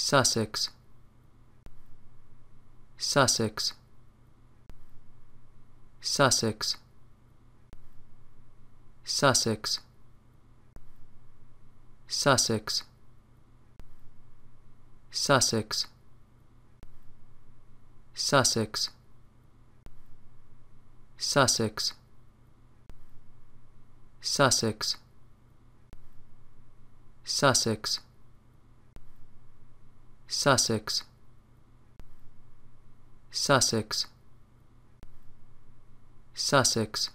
Sussex Sussex Sussex Sussex Sussex Sussex Sussex Sussex Sussex Sussex Sussex Sussex Sussex